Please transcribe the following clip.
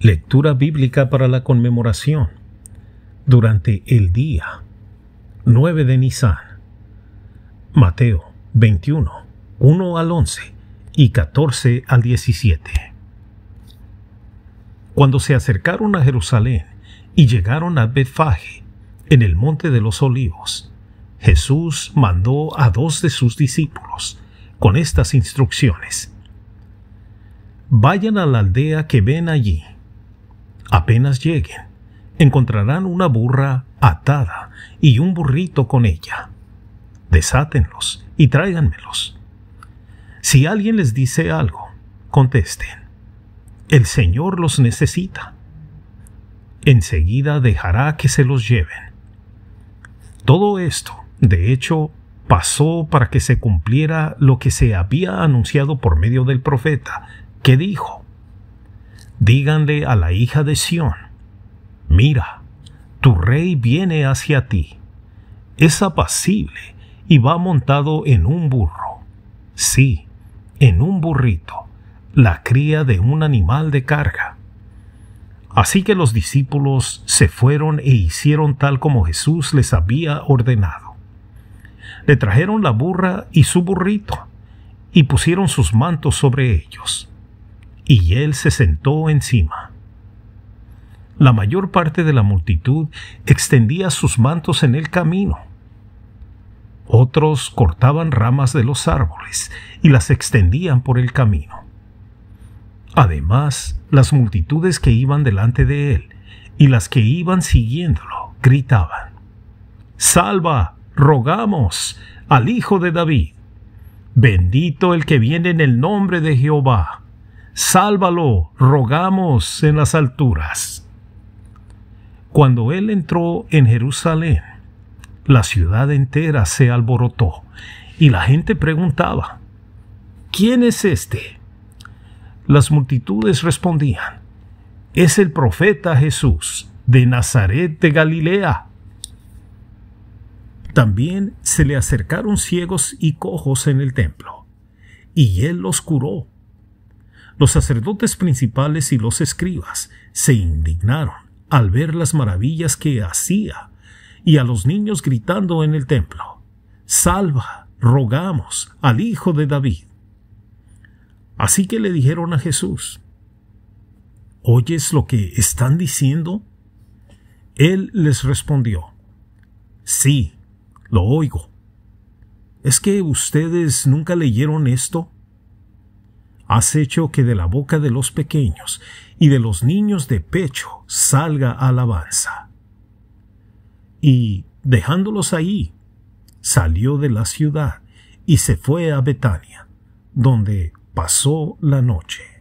Lectura bíblica para la conmemoración durante el día 9 de Nisan. Mateo 21, 1 al 11 y 14 al 17. Cuando se acercaron a Jerusalén y llegaron a Betfaje, en el monte de los olivos, Jesús mandó a dos de sus discípulos con estas instrucciones. Vayan a la aldea que ven allí Apenas lleguen, encontrarán una burra atada y un burrito con ella. Desátenlos y tráiganmelos. Si alguien les dice algo, contesten. El Señor los necesita. Enseguida dejará que se los lleven. Todo esto, de hecho, pasó para que se cumpliera lo que se había anunciado por medio del profeta, que dijo, díganle a la hija de Sión, mira, tu rey viene hacia ti, es apacible y va montado en un burro, sí, en un burrito, la cría de un animal de carga. Así que los discípulos se fueron e hicieron tal como Jesús les había ordenado. Le trajeron la burra y su burrito, y pusieron sus mantos sobre ellos y él se sentó encima. La mayor parte de la multitud extendía sus mantos en el camino. Otros cortaban ramas de los árboles y las extendían por el camino. Además, las multitudes que iban delante de él y las que iban siguiéndolo gritaban, Salva, rogamos, al Hijo de David. Bendito el que viene en el nombre de Jehová Sálvalo, rogamos en las alturas. Cuando él entró en Jerusalén, la ciudad entera se alborotó y la gente preguntaba, ¿quién es este? Las multitudes respondían, es el profeta Jesús de Nazaret de Galilea. También se le acercaron ciegos y cojos en el templo, y él los curó los sacerdotes principales y los escribas se indignaron al ver las maravillas que hacía y a los niños gritando en el templo, Salva, rogamos al Hijo de David. Así que le dijeron a Jesús, ¿oyes lo que están diciendo? Él les respondió, Sí, lo oigo. ¿Es que ustedes nunca leyeron esto? Has hecho que de la boca de los pequeños y de los niños de pecho salga alabanza. Y, dejándolos ahí, salió de la ciudad y se fue a Betania, donde pasó la noche.